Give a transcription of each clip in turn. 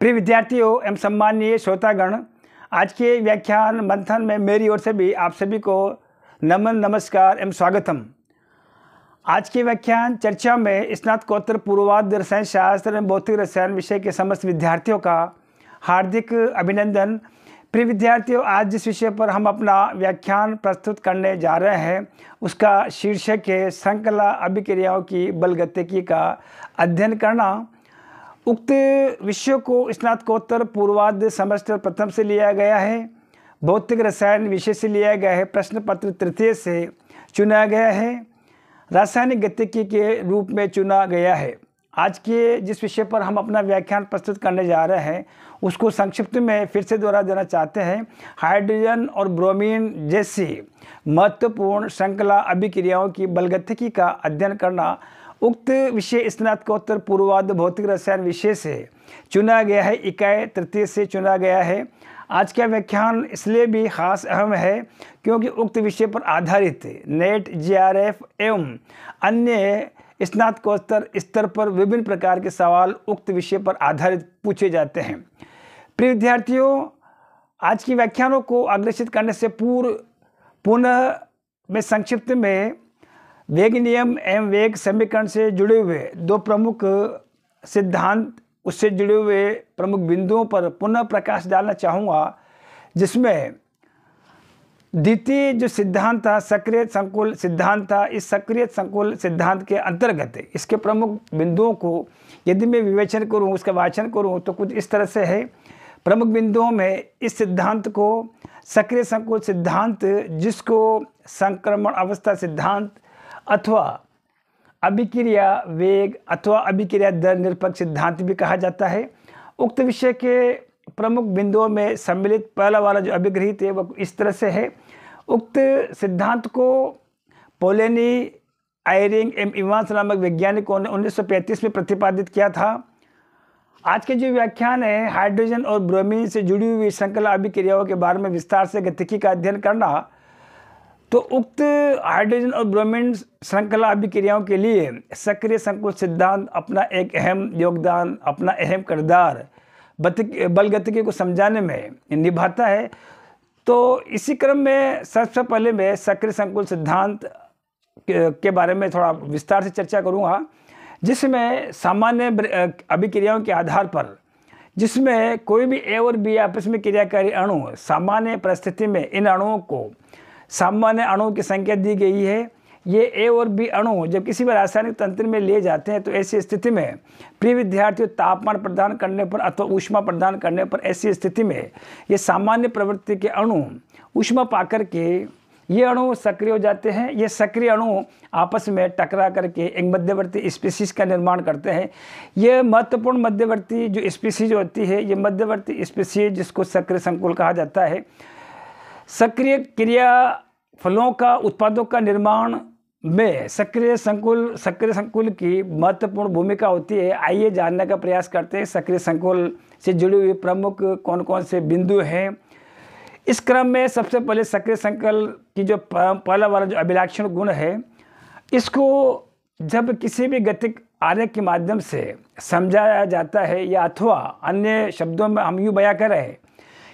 प्रिय विद्यार्थियों एवं सम्माननीय श्रोतागण आज के व्याख्यान मंथन में मेरी ओर से भी आप सभी को नमन नमस्कार एवं स्वागतम आज के व्याख्यान चर्चा में स्नातकोत्तर पूर्वाध रसायन शास्त्र एवं भौतिक रसायन विषय के समस्त विद्यार्थियों का हार्दिक अभिनंदन प्रिय विद्यार्थियों आज जिस विषय पर हम अपना व्याख्यान प्रस्तुत करने जा रहे हैं उसका शीर्षक है श्रृंखला अभिक्रियाओं की बलगत्यकी का अध्ययन करना उक्त विषय को स्नातकोत्तर पूर्वाध सेमेस्टर प्रथम से लिया गया है भौतिक रसायन विषय से लिया गया है प्रश्न पत्र तृतीय से चुना गया है रासायनिक गतिकी के रूप में चुना गया है आज के जिस विषय पर हम अपना व्याख्यान प्रस्तुत करने जा रहे हैं उसको संक्षिप्त में फिर से दोहरा देना चाहते हैं हाइड्रोजन और ब्रोमीन जैसी महत्वपूर्ण श्रृंखला अभिक्रियाओं की बलगतिकी का अध्ययन करना उक्त विषय स्नातकोत्तर पूर्वाद भौतिक रसायन विषय से चुना गया है इकाई तृतीय से चुना गया है आज का व्याख्यान इसलिए भी खास अहम है क्योंकि उक्त विषय पर आधारित नेट जीआरएफ एवं अन्य स्नातकोत्तर स्तर पर विभिन्न प्रकार के सवाल उक्त विषय पर आधारित पूछे जाते हैं प्रिय विद्यार्थियों आज की व्याख्यानों को अग्रसित करने से पूर्व पुनः मैं संक्षिप्त में वेग नियम एवं वेग समीकरण से जुड़े हुए दो प्रमुख सिद्धांत उससे जुड़े हुए प्रमुख बिंदुओं पर पुनः प्रकाश डालना चाहूँगा जिसमें द्वितीय जो सिद्धांत था सक्रिय संकुल सिद्धांत था इस सक्रिय संकुल सिद्धांत के अंतर्गत इसके प्रमुख बिंदुओं को यदि मैं विवेचन करूँ उसका वाचन करूँ तो कुछ इस तरह से है प्रमुख बिंदुओं में इस सिद्धांत को सक्रिय संकुल सिद्धांत जिसको संक्रमण अवस्था सिद्धांत अथवा अभिक्रिया वेग अथवा अभिक्रिया दर निरपक्ष सिद्धांत भी कहा जाता है उक्त विषय के प्रमुख बिंदुओं में सम्मिलित पहला वाला जो अभिग्रहित है वह इस तरह से है उक्त सिद्धांत को पोलेनी आयरिंग एम इवांस नामक वैज्ञानिकों ने 1935 में प्रतिपादित किया था आज के जो व्याख्यान है हाइड्रोजन और ब्रोमीन से जुड़ी हुई श्रृंखला अभिक्रियाओं के बारे में विस्तार से गतिकी का अध्ययन करना तो उक्त हाइड्रोजन और ब्रोमीन श्रृंखला अभिक्रियाओं के लिए सक्रिय संकुल सिद्धांत अपना एक अहम योगदान अपना अहम किरदार बलगतिकी को समझाने में निभाता है तो इसी क्रम में सबसे पहले मैं सक्रिय संकुल सिद्धांत के बारे में थोड़ा विस्तार से चर्चा करूँगा जिसमें सामान्य अभिक्रियाओं के आधार पर जिसमें कोई भी ए और बी आपस में क्रियाकारी अणु सामान्य परिस्थिति में इन अणुओं को सामान्य अणु की संख्या दी गई है ये ए और बी अणु जब किसी भी रासायनिक तंत्र में ले जाते हैं तो ऐसी स्थिति में प्रिय विद्यार्थियों तापमान प्रदान करने पर अथवा ऊष्मा प्रदान करने पर ऐसी स्थिति में ये सामान्य प्रवृत्ति के अणु ऊष्मा पाकर के ये अणु सक्रिय हो जाते हैं ये सक्रिय अणु आपस में टकरा करके एक मध्यवर्ती स्पीसीज का निर्माण करते हैं ये महत्वपूर्ण मध्यवर्ती जो स्पीसीज होती है ये मध्यवर्ती स्पीसीज जिसको सक्रिय संकुल कहा जाता है सक्रिय क्रिया फलों का उत्पादों का निर्माण में सक्रिय संकुल सक्रिय संकुल की महत्वपूर्ण भूमिका होती है आइए जानने का प्रयास करते हैं सक्रिय संकुल से जुड़ी हुई प्रमुख कौन कौन से बिंदु हैं इस क्रम में सबसे पहले सक्रिय संकल की जो पहला वाला जो अभिलाक्षण गुण है इसको जब किसी भी गतिक आर्य के माध्यम से समझाया जाता है या अथवा अन्य शब्दों में हम यूँ बया करें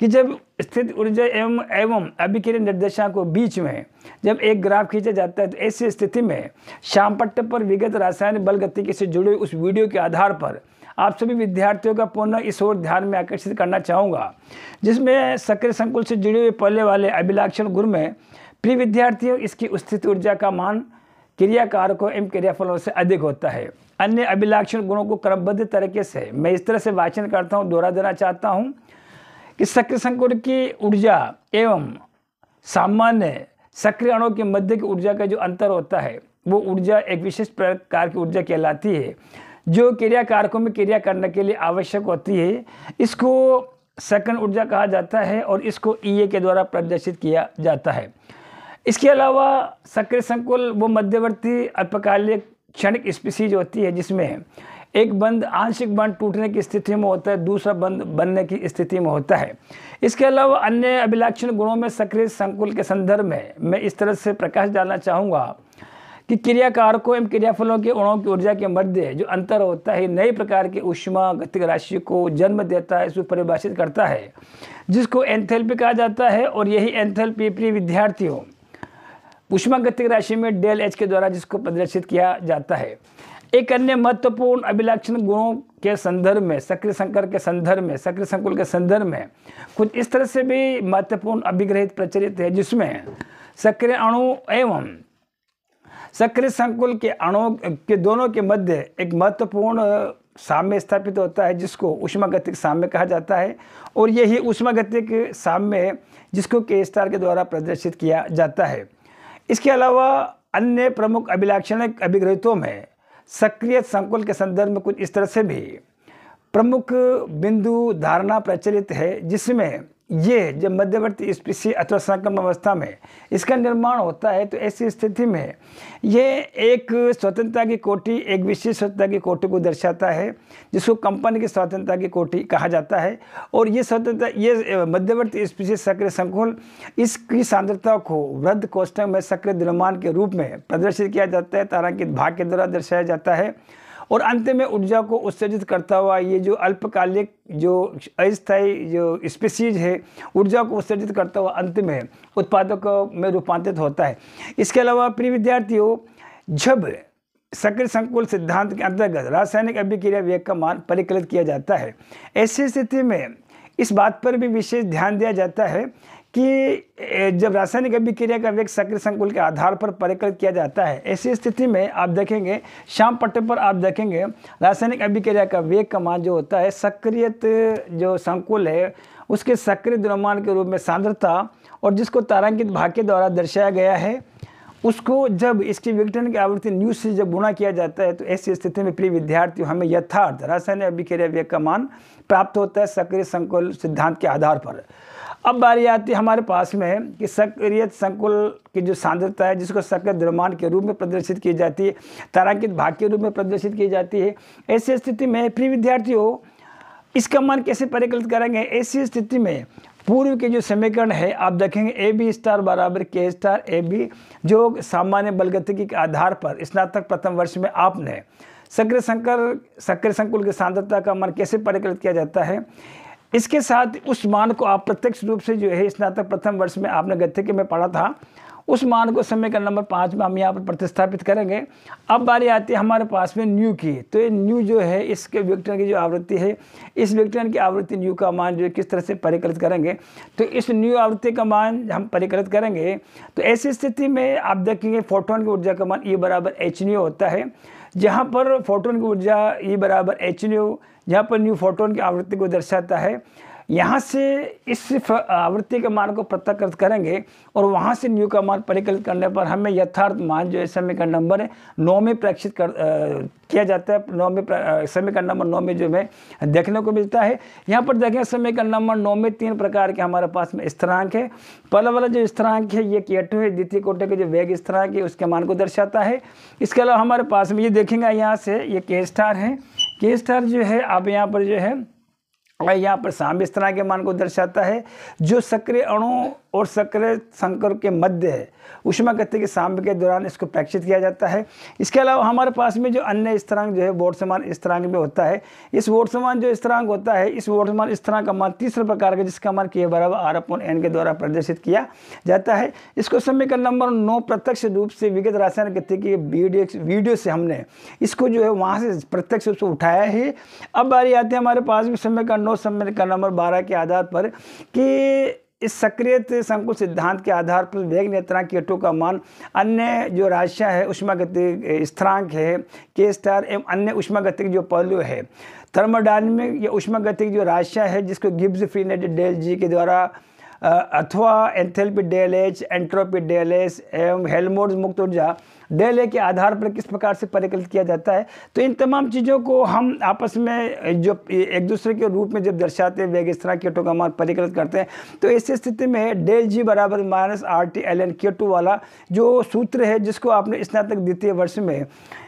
कि जब स्थित ऊर्जा एवं एवं अभिक्रिय निर्देशांक बीच में जब एक ग्राफ खींचा जाता है तो ऐसी स्थिति में श्यामपट्ट पर विगत रासायनिक बल के से जुड़े उस वीडियो के आधार पर आप सभी विद्यार्थियों का पुनः इस ओर ध्यान में आकर्षित करना चाहूँगा जिसमें सक्रिय संकुल से जुड़े हुए पहले वाले अभिलाक्षण गुरु में प्रिय विद्यार्थियों इसकी स्थित ऊर्जा का मान क्रियाकारकों एवं क्रियाफलों से अधिक होता है अन्य अभिलाक्षण गुणों को क्रमबद्ध तरीके से मैं इस तरह से वाचन करता हूँ दोहरा देना चाहता हूँ कि सक्रिय संकुर की ऊर्जा एवं सामान्य सक्रिय अणु के मध्य की ऊर्जा का जो अंतर होता है वो ऊर्जा एक विशिष्ट प्रकार की ऊर्जा कहलाती है जो क्रिया कारकों में क्रिया करने के लिए आवश्यक होती है इसको सेकंड ऊर्जा कहा जाता है और इसको ईए e के द्वारा प्रदर्शित किया जाता है इसके अलावा सक्रिय संकुल वो मध्यवर्ती अल्पकालिक क्षणिक स्पीसीज होती है जिसमें एक बंद आंशिक बंद टूटने की स्थिति में होता है दूसरा बंद बनने की स्थिति में होता है इसके अलावा अन्य अभिलक्षण गुणों में सक्रिय संकुल के संदर्भ में मैं इस तरह से प्रकाश डालना चाहूँगा कि क्रियाकारकों एवं क्रियाफलों के उणों की ऊर्जा के मध्य जो अंतर होता है नए प्रकार की ऊष्मा गतिक राशि को जन्म देता है इसको परिभाषित करता है जिसको एंथेल्पी कहा जाता है और यही एंथेल्पी प्रिय विद्यार्थियों ऊष्मा गतिक राशि में डेल एच के द्वारा जिसको प्रदर्शित किया जाता है एक अन्य महत्वपूर्ण अभिलक्षण गुणों के संदर्भ में सक्रिय संकर के संदर्भ में सक्रिय संकुल के संदर्भ में कुछ इस तरह से भी महत्वपूर्ण अभिग्रहित प्रचलित है जिसमें सक्रिय अणु एवं सक्रिय संकुल के अणु के दोनों के मध्य एक महत्वपूर्ण साम्य स्थापित होता है जिसको उष्मागतिक साम्य कहा जाता है और यही उष्मागतिक साम्य जिसको के स्टार के द्वारा प्रदर्शित किया जाता है इसके अलावा अन्य प्रमुख अभिलाक्षणिक अभिग्रहितों में सक्रिय संकुल के संदर्भ में कुछ इस तरह से भी प्रमुख बिंदु धारणा प्रचलित है जिसमें ये जब मध्यवर्ती स्पीसी अथवा संकम अवस्था में इसका निर्माण होता है तो ऐसी स्थिति में ये एक स्वतंत्रता की कोटि एक विशेष स्वतंत्रता की कोटि को दर्शाता है जिसको कंपनी की स्वतंत्रता की कोटि कहा जाता है और ये स्वतंत्रता ये मध्यवर्ती स्पीसी सक्रिय संकुल इसकी सांद्रता को वृद्ध कोष्ठक में सक्रिय निर्माण के रूप में प्रदर्शित किया जाता है तारांकित भाग के द्वारा दर्शाया जाता है और अंत में ऊर्जा को उत्सर्जित करता हुआ ये जो अल्पकालिक जो अस्थायी जो स्पीसीज है ऊर्जा को उत्सर्जित करता हुआ अंत में उत्पादक में रूपांतरित होता है इसके अलावा प्रिय विद्यार्थियों जब सक्रिय संकुल सिद्धांत के अंतर्गत रासायनिक अभिक्रिया व्यय का मान परिकलित किया जाता है ऐसी स्थिति में इस बात पर भी विशेष ध्यान दिया जाता है कि जब रासायनिक अभिक्रिया का वेग सक्रिय संकुल के आधार पर परिकलित किया जाता है ऐसी स्थिति में आप देखेंगे शाम पट्टे पर आप देखेंगे रासायनिक अभिक्रिया का वेग का मान जो होता है सक्रियत जो संकुल है उसके सक्रिय द्रव्यमान के रूप में सांद्रता और जिसको तारांकित भाग के द्वारा दर्शाया गया है उसको जब इसकी विघटन की आवृत्ति न्यू से जब गुणा किया जाता है तो ऐसी स्थिति में प्रिय विद्यार्थियों हमें यथार्थ रासायनिक अभिक्रिया वेग का मान प्राप्त होता है सक्रिय संकुल सिद्धांत के आधार पर अब बारी आती है हमारे पास में कि सक्रिय संकुल की जो सांद्रता है जिसको सक्रिय द्रव्यमान के रूप में प्रदर्शित की जाती है तारांकित भाग के रूप में प्रदर्शित की जाती है ऐसी स्थिति में प्रिय विद्यार्थियों इसका मान कैसे परिकलित करेंगे ऐसी स्थिति में पूर्व के जो समीकरण है आप देखेंगे ए बी स्टार बराबर के स्टार ए बी जो सामान्य बलगति के आधार पर स्नातक प्रथम वर्ष में आपने सक्रिय संकर सक्रिय संकुल की सांद्रता का मान कैसे परिकलित किया जाता है इसके साथ उस मान को आप प्रत्यक्ष रूप से जो है स्नातक प्रथम वर्ष में आपने गथ्य के में पढ़ा था उस मान को का नंबर पाँच में हम यहाँ पर प्रतिस्थापित करेंगे अब बारी आती है हमारे पास में न्यू की तो ये न्यू जो है इसके विक्टन की जो आवृत्ति है इस विक्टन की आवृत्ति न्यू का मान जो है किस तरह से परिकलित करेंगे तो इस न्यू आवृत्ति का मान हम परिकलित करेंगे तो ऐसी स्थिति में आप देखेंगे फोटोन की ऊर्जा का मान ई e बराबर एच न्यू होता है जहाँ पर फोटोन की ऊर्जा ई e बराबर एच न्यू जहाँ पर न्यू फोटोन की आवृत्ति को दर्शाता है यहाँ से इस आवृत्ति के मान को प्रत्याकृत करेंगे और वहाँ से न्यू का मान परिकलित करने पर हमें यथार्थ मान जो है समय का नंबर है नौ में प्रेक्षित कर आ, किया जाता है नौ में समय का नंबर नौ में जो है देखने को मिलता है यहाँ पर देखें समय का नंबर नौ में तीन प्रकार के हमारे पास में स्थिरांक है पहला वाला जो स्थिरांक है ये केट है द्वितीय कोटे के जो वेग स्थिरांक है उसके मान को दर्शाता है इसके अलावा हमारे पास में ये देखेंगे यहाँ से ये के स्टार है के स्टार जो है अब यहाँ पर जो है यहाँ पर साम इस तरह के मान को दर्शाता है जो सक्रिय अणु और शक्र शंकर के मध्य है उष्मा कहते कि सांब के दौरान इसको प्रेक्षित किया जाता है इसके अलावा हमारे पास में जो अन्य स्तरांग जो है वोट समान स्तरांग में होता है इस वोट समान जो स्तरांग होता है इस वोट समान स्तरांग का मान तीसरे प्रकार का जिसका मान के बराबर आर अपन एन के द्वारा प्रदर्शित किया जाता है इसको समीकरण नंबर नौ प्रत्यक्ष रूप से विगत रासायन गति कि वीडियो वीडियो से हमने इसको जो है वहाँ से प्रत्यक्ष रूप से उठाया है अब बारी आती है हमारे पास में का नौ का नंबर बारह के आधार पर कि इस सक्रिय संकुल सिद्धांत के आधार पर वेग की अटो का मान अन्य जो राशियाँ है उष्मागति स्थिरांक है के स्टार एवं अन्य उष्मागतिक जो पहलू है थर्मोडाइनमिक या उष्मागतिक जो राशियाँ है जिसको गिब्स फ्रीनेट डेल जी के द्वारा अथवा enthalpy del H entropy del S एवं हेलमोड मुक्त ऊर्जा डेले के आधार पर किस प्रकार से परिकलित किया जाता है तो इन तमाम चीज़ों को हम आपस में जो एक दूसरे के रूप में जब दर्शाते हैं वेग इस तरह का मान परिकलित करते हैं तो इस स्थिति में डेल जी बराबर minus R T L N K two वाला जो सूत्र है जिसको आपने स्नातक द्वितीय वर्ष में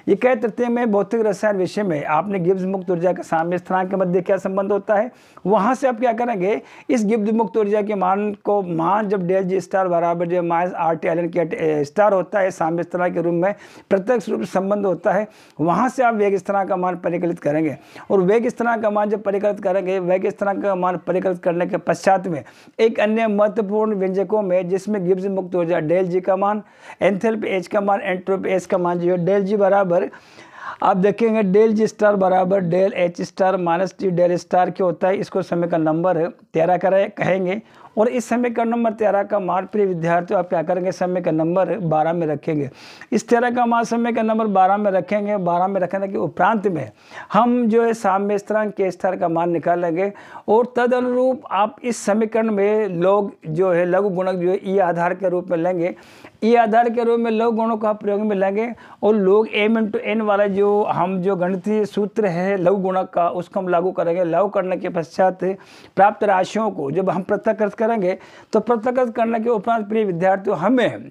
ये कह तृतीय में भौतिक रसायन विषय में आपने गिब्स मुक्त ऊर्जा का साम्य स्थिरांक के मध्य क्या संबंध होता है वहाँ से आप क्या करेंगे इस गिब्स मुक्त ऊर्जा के मान को मान जब डेल जी स्टार बराबर जो minus R T L N K star होता है साम्य स्थान के रूप में प्रत्यक्ष रूप से संबंध होता है वहाँ से आप वेग स्थानांक का मान परिकलित करेंगे और वेग स्थानांक का मान जब परिकलित करेंगे वेग स्थानांक का मान परिकलित करने के पश्चात में एक अन्य महत्वपूर्ण व्यंजकों में जिसमें गिब्स मुक्त हो जाए डेल जी का मान एंथेल्प एच का मान एंट्रोप एच का मान जो है डेल जी बराबर आप देखेंगे डेल जी स्टार बराबर del H star minus T del star क्या होता है इसको समय का नंबर तेरह करें कहेंगे और इस समीकरण नंबर तेरह का मार प्रिय विद्यार्थी आप क्या करेंगे का नंबर बारह में रखेंगे इस तेरह का मार का नंबर बारह में रखेंगे बारह में रखने के उपरांत में हम जो है साम्य स्थिरांक के स्तर का मान निकालेंगे और तद अनुरूप आप इस समीकरण में लोग जो है लघु गुणक जो है ई आधार के रूप में लेंगे ये आधार के रूप में लोग गुणों का प्रयोग में लेंगे और लोग एम इन टू एन वाला जो हम जो गणितीय सूत्र है लव गुणक का उसको हम लागू करेंगे लव करने के पश्चात प्राप्त राशियों को जब हम प्रत्यकृत करेंगे तो प्रत्यकृत करने के उपरांत प्रिय विद्यार्थियों हमें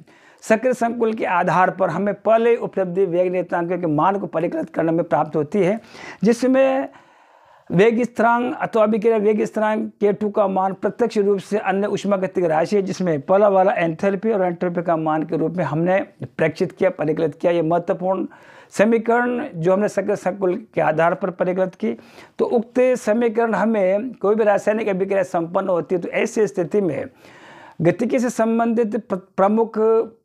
सक्रिय संकुल के आधार पर हमें पहले उपलब्धि व्यय नेतांक के मान को परिकृत करने में प्राप्त होती है जिसमें वेग स्थिरांग अथवा अभिक्रिया वेग स्थिरांग के टू का मान प्रत्यक्ष रूप से अन्य की राशि है जिसमें पहला वाला एंथेल्पी और एंट्रोपी का मान के रूप में हमने प्रेक्षित किया परिकलित किया ये महत्वपूर्ण समीकरण जो हमने सक संकुल के आधार पर परिकलित की तो उक्त समीकरण हमें कोई भी रासायनिक अभिक्रिया संपन्न होती है तो ऐसी स्थिति में गतिकी से संबंधित प्रमुख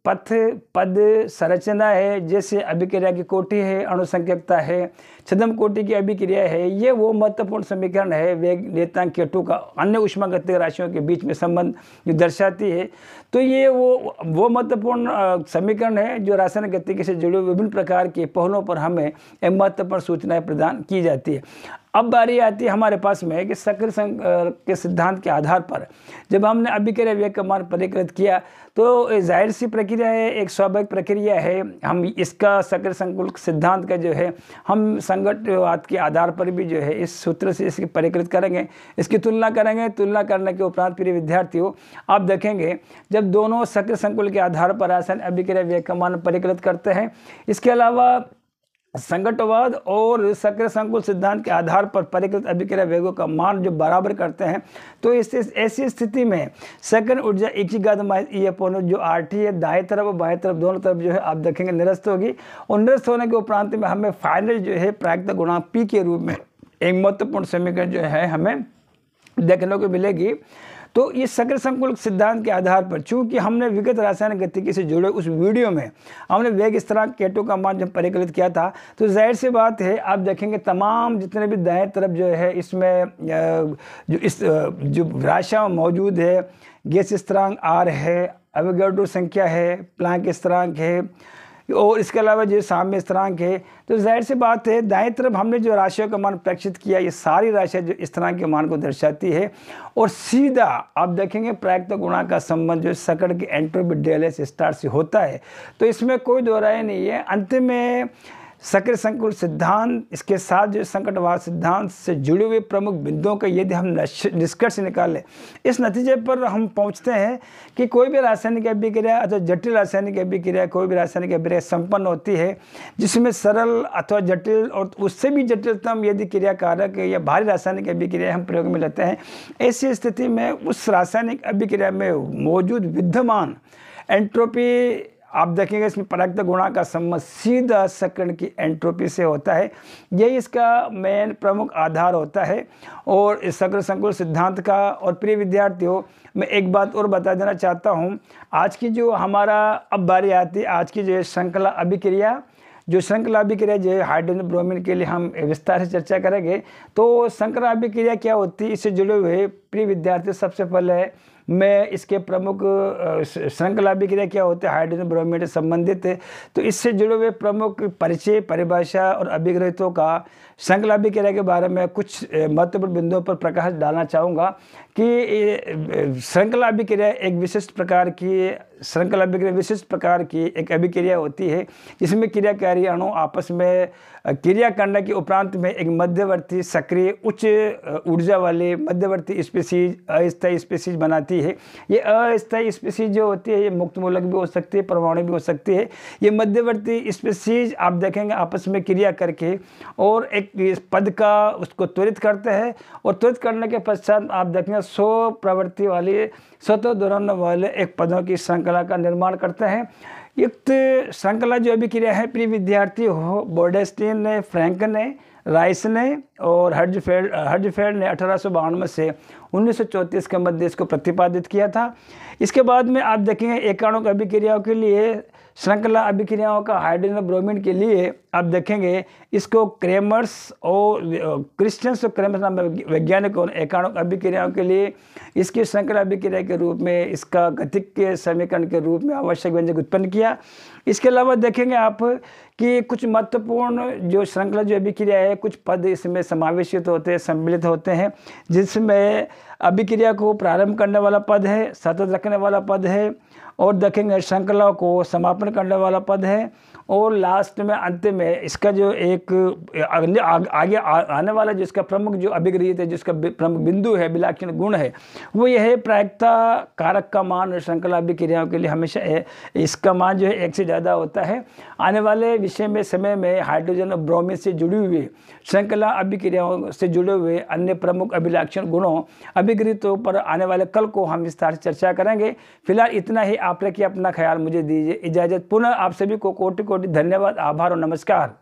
पथ पद संरचना है जैसे अभिक्रिया की कोटि है अणुसंख्यकता है छदम कोटि की अभिक्रिया है ये वो महत्वपूर्ण समीकरण है वेग नेतांग केटु का अन्य उष्मागतिक राशियों के बीच में संबंध जो दर्शाती है तो ये वो वो महत्वपूर्ण समीकरण है जो रासायनिक के से जुड़े विभिन्न प्रकार के पहलों पर हमें महत्वपूर्ण सूचनाएँ प्रदान की जाती है अब बारी आती है हमारे पास में कि सक्रिय के सिद्धांत के आधार पर जब हमने अभिक्रिया वेग का मान परिकृत किया तो जाहिर सी प्रक्रिया है एक स्वाभाविक प्रक्रिया है हम इसका सक्रिय संकुल सिद्धांत का जो है हम संगठवाद के आधार पर भी जो है इस सूत्र से इसकी परिकृत करेंगे इसकी तुलना करेंगे तुलना करने के उपरांत प्रिय विद्यार्थियों आप देखेंगे जब दोनों सक्र संकुल के आधार पर आसन अभिक्रिया व्यकमान परिकृत करते हैं इसके अलावा संकटवाद और सक्रिय संकुल सिद्धांत के आधार पर परिकृत अभिक्रिया वेगों का मान जो बराबर करते हैं तो इस ऐसी स्थिति में सेकंड ऊर्जा एक ही गाधमाइस जो आर टी है दाएं तरफ और बाएं तरफ दोनों तरफ जो है आप देखेंगे निरस्त होगी और निरस्त होने के उपरांत में हमें फाइनल जो है प्राग्त गुणा पी के रूप में एक महत्वपूर्ण समीकरण जो है हमें देखने को मिलेगी तो ये सक्र संकुल सिद्धांत के आधार पर चूँकि हमने विगत रासायनिक गतिकी से जुड़े उस वीडियो में हमने वेग स्थिरांक केटो का मान जब परिकलित किया था तो जाहिर सी बात है आप देखेंगे तमाम जितने भी दाएँ तरफ जो है इसमें जो इस जो राशा मौजूद है गैस स्थिरांक आर है अवेगेडो संख्या है प्लांक स्थिरांक है और इसके अलावा जो साम्य स्थिरांक है तो जाहिर सी बात है दाएं तरफ हमने जो राशियों का मान प्रेक्षित किया ये सारी राशियाँ जो स्थिरांक के मान को दर्शाती है और सीधा आप देखेंगे प्रायक्त तो गुणा का संबंध जो सकड़ के एंट्रोबिडेल स्टार से होता है तो इसमें कोई दो नहीं है अंत में सक्रिय संकुल सिद्धांत इसके साथ जो संकटवाद सिद्धांत से जुड़े हुए प्रमुख बिंदुओं का यदि हम निष्कर्ष निकालें इस नतीजे पर हम पहुंचते हैं कि कोई भी रासायनिक अभिक्रिया अथवा जटिल रासायनिक अभिक्रिया कोई भी रासायनिक अभिक्रिया संपन्न होती है जिसमें सरल अथवा जटिल और उससे भी जटिलतम यदि क्रियाकारक या भारी रासायनिक अभिक्रिया हम प्रयोग में लेते हैं ऐसी स्थिति में उस रासायनिक अभिक्रिया में मौजूद विद्यमान एंट्रोपी आप देखेंगे इसमें पराक्त गुणा का संबंध सीधा सकरण की एंट्रोपी से होता है यही इसका मेन प्रमुख आधार होता है और इस सकल संकुल सिद्धांत का और प्रिय विद्यार्थियों मैं एक बात और बता देना चाहता हूँ आज की जो हमारा अब बारी आती है आज की जो श्रृंखला अभिक्रिया जो श्रृंखला अभिक्रिया जो है हाइड्रोजन ब्रोमिन के लिए हम विस्तार से चर्चा करेंगे तो श्रृंखला अभिक्रिया क्या होती है इससे जुड़े हुए प्रिय विद्यार्थी सबसे पहले में इसके प्रमुख श्रृंखला भी क्रिया क्या होते हैं हाइड्रोजन ब्रोमेट संबंधित तो इससे जुड़े हुए प्रमुख परिचय परिभाषा और अभिग्रहितों का श्रृंखला भी क्रिया के बारे में कुछ महत्वपूर्ण बिंदुओं पर प्रकाश डालना चाहूँगा कि श्रृंखला क्रिया एक विशिष्ट प्रकार की श्रृंखला अभिक्रिया विशिष्ट प्रकार की एक अभिक्रिया होती है जिसमें क्रियाकारी अणु आपस में क्रिया करने के उपरांत में एक मध्यवर्ती सक्रिय उच्च ऊर्जा वाले मध्यवर्ती स्पीसीज अस्थायी स्पीसीज बनाती है ये अस्थायी स्पीसीज जो होती है ये मुक्त मूलक भी हो सकती है परमाणु भी हो सकती है ये मध्यवर्ती स्पीसीज आप देखेंगे आपस में क्रिया करके और एक पद का उसको त्वरित करते हैं और त्वरित करने के पश्चात आप देखेंगे स्व प्रवृत्ति वाली स्वतः दौरान वाले एक पदों की श्रृंखला श्रृंखला का निर्माण करते हैं युक्त श्रृंखला जो अभिक्रिया है प्रिय विद्यार्थी हो बोर्डेस्टीन ने फ्रैंक ने राइस ने और हर्जफेल्ड हर्जफेल्ड ने अठारह से उन्नीस के मध्य इसको प्रतिपादित किया था इसके बाद में आप देखेंगे एकाणु अभिक्रियाओं के लिए श्रृंखला अभिक्रियाओं का हाइड्रोजन ब्रोमीन के लिए आप देखेंगे इसको क्रेमर्स और क्रिस्टन्स और क्रेमर्स नाम वैज्ञानिकों ने एकाणु अभिक्रियाओं के लिए इसकी श्रृंखला अभिक्रिया के रूप में इसका गतिक के समीकरण के रूप में आवश्यक व्यंजक उत्पन्न किया इसके अलावा देखेंगे आप कि कुछ महत्वपूर्ण जो श्रृंखला जो अभिक्रिया है कुछ पद इसमें समावेशित होते हैं सम्मिलित होते हैं जिसमें अभिक्रिया को प्रारंभ करने वाला पद है सतत रखने वाला पद है और देखेंगे श्रृंखला को समापन करने वाला पद है और लास्ट में अंत में इसका जो एक अगले आगे आ, आने वाला जो इसका प्रमुख जो अभिग्रहित है जिसका प्रमुख बिंदु है विलाक्षण गुण है वो यह है प्रायिकता कारक का मान और श्रृंखला अभिक्रियाओं के लिए हमेशा इसका मान जो है एक से ज़्यादा होता है आने वाले विषय में समय में हाइड्रोजन और ब्रोमिन से जुड़ी हुई श्रृंखला अभिक्रियाओं से जुड़े हुए अन्य प्रमुख अभिलाक्षण गुणों अभिग्रहितों पर आने वाले कल को हम विस्तार से चर्चा करेंगे फिलहाल इतना ही आप रखिए अपना ख्याल मुझे दीजिए इजाज़त पुनः आप सभी को कोटि कोटि धन्यवाद आभार और नमस्कार